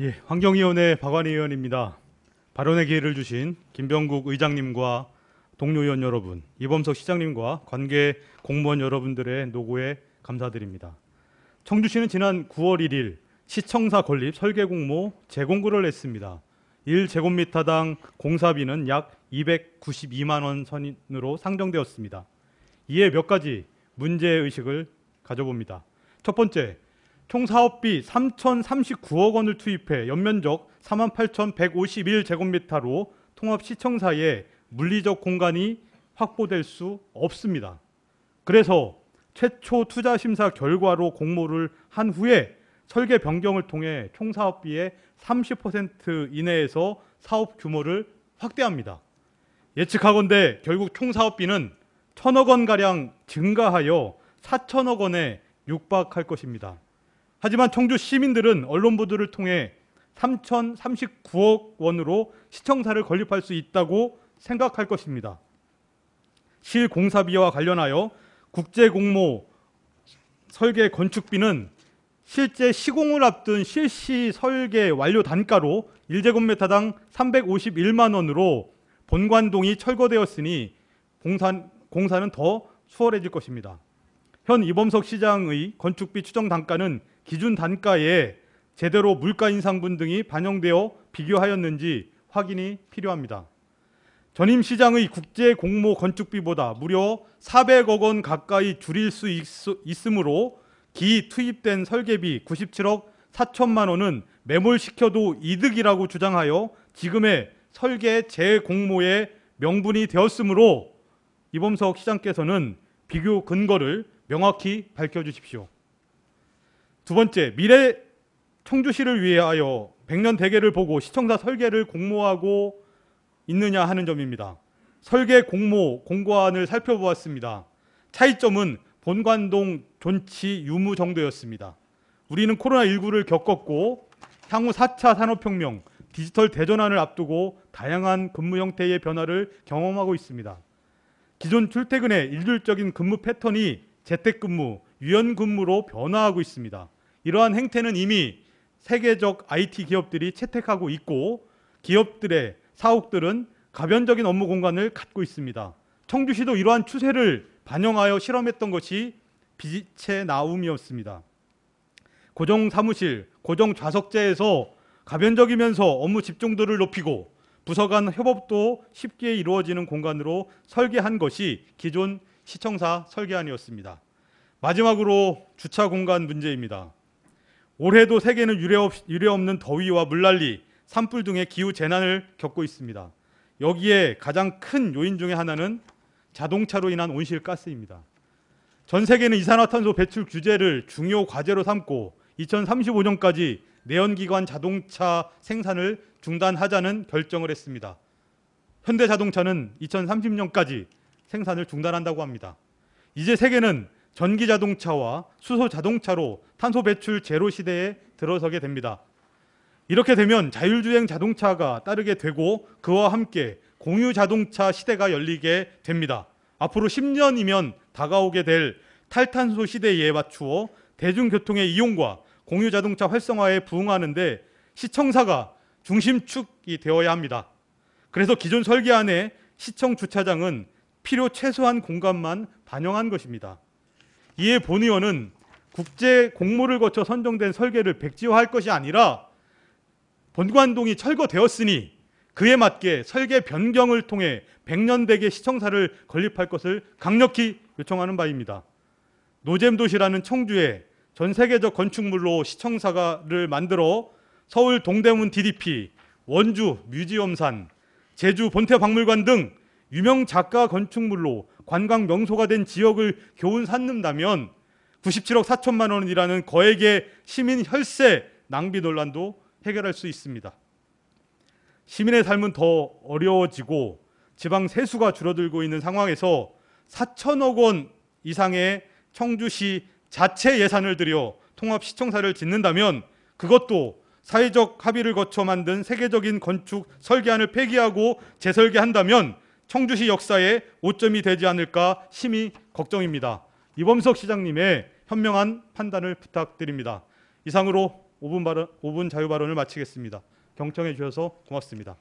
예, 환경위원회 박완희 의원입니다. 발언의 기회를 주신 김병국 의장님과 동료 의원 여러분, 이범석 시장님과 관계 공무원 여러분들의 노고에 감사드립니다. 청주시는 지난 9월 1일 시청사 건립 설계 공모 재공고를 냈습니다. 1제곱미터당 공사비는 약 292만 원 선으로 상정되었습니다. 이에 몇 가지 문제 의식을 가져봅니다. 첫 번째, 총 사업비 3,039억 원을 투입해 연면적 48,151제곱미터로 통합시청 사이에 물리적 공간이 확보될 수 없습니다. 그래서 최초 투자 심사 결과로 공모를 한 후에 설계 변경을 통해 총 사업비의 30% 이내에서 사업 규모를 확대합니다. 예측하건대 결국 총 사업비는 1 0 0 0억 원가량 증가하여 4 0 0 0억 원에 육박할 것입니다. 하지만 청주 시민들은 언론 보도를 통해 3,039억 원으로 시청사를 건립할 수 있다고 생각할 것입니다. 실 공사비와 관련하여 국제 공모 설계 건축비는 실제 시공을 앞둔 실시 설계 완료 단가로 1제곱미터당 351만 원으로 본관동이 철거되었으니 공사, 공사는 더 수월해질 것입니다. 현 이범석 시장의 건축비 추정 단가는 기준 단가에 제대로 물가 인상분 등이 반영되어 비교하였는지 확인이 필요합니다. 전임 시장의 국제 공모 건축비보다 무려 400억 원 가까이 줄일 수 있으므로 기 투입된 설계비 97억 4천만 원은 매몰시켜도 이득이라고 주장하여 지금의 설계 재공모의 명분이 되었으므로 이범석 시장께서는 비교 근거를 명확히 밝혀주십시오. 두 번째, 미래 청주시를 위하여 백년 대계를 보고 시청사 설계를 공모하고 있느냐 하는 점입니다. 설계 공모 공고안을 살펴보았습니다. 차이점은 본관동 존치 유무 정도였습니다. 우리는 코로나19를 겪었고 향후 4차 산업혁명, 디지털 대전환을 앞두고 다양한 근무 형태의 변화를 경험하고 있습니다. 기존 출퇴근의 일률적인 근무 패턴이 재택근무, 유연근무로 변화하고 있습니다. 이러한 행태는 이미 세계적 IT 기업들이 채택하고 있고 기업들의 사옥들은 가변적인 업무 공간을 갖고 있습니다. 청주시도 이러한 추세를 반영하여 실험했던 것이 빛의 나움이었습니다. 고정 사무실, 고정 좌석제에서 가변적이면서 업무 집중도를 높이고 부서 간 협업도 쉽게 이루어지는 공간으로 설계한 것이 기존 시청사 설계안이었습니다. 마지막으로 주차 공간 문제입니다. 올해도 세계는 유례, 없, 는 더위와 물난리, 산불 등의 기후 재난을 겪고 있습니다. 여기에 가장 큰 요인 중의 하나는 자동차로 인한 온실가스입니다. 전 세계는 이산화탄소 배출 규제를 중요 과제로 삼고 2035년까지 내연기관 자동차 생산을 중단하자는 결정을 했습니다. 현대자동차는 2030년까지 생산을 중단한다고 합니다. 이제 세계는 전기 자동차와 수소 자동차로 탄소 배출 제로 시대에 들어서게 됩니다. 이렇게 되면 자율주행 자동차가 따르게 되고 그와 함께 공유 자동차 시대가 열리게 됩니다. 앞으로 10년이면 다가오게 될 탈탄소 시대에 맞추어 대중교통의 이용과 공유 자동차 활성화에 부응하는데 시청사가 중심축이 되어야 합니다. 그래서 기존 설계 안에 시청 주차장은 필요 최소한 공간만 반영한 것입니다. 이에 본 의원은 국제 공모를 거쳐 선정된 설계를 백지화할 것이 아니라 본관동이 철거되었으니 그에 맞게 설계 변경을 통해 백년백의 시청사를 건립할 것을 강력히 요청하는 바입니다. 노잼도시라는 청주에 전 세계적 건축물로 시청사를 만들어 서울 동대문 DDP, 원주 뮤지엄산, 제주 본태박물관 등 유명 작가 건축물로 관광 명소가 된 지역을 교훈 삼는다면 97억 4천만 원이라는 거액의 시민 혈세 낭비 논란도 해결할 수 있습니다. 시민의 삶은 더 어려워지고 지방 세수가 줄어들고 있는 상황에서 4천억 원 이상의 청주시 자체 예산을 들여 통합시청사를 짓는다면 그것도 사회적 합의를 거쳐 만든 세계적인 건축 설계안을 폐기하고 재설계한다면 청주시 역사에 오점이 되지 않을까 심히 걱정입니다. 이범석 시장님의 현명한 판단을 부탁드립니다. 이상으로 5분, 발언, 5분 자유 발언을 마치겠습니다. 경청해 주셔서 고맙습니다.